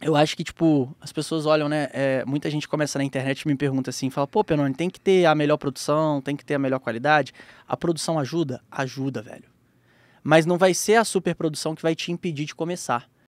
eu acho que, tipo, as pessoas olham, né? É, muita gente começa na internet e me pergunta assim, fala, pô, Penoni, tem que ter a melhor produção, tem que ter a melhor qualidade. A produção ajuda? Ajuda, velho. Mas não vai ser a superprodução que vai te impedir de começar.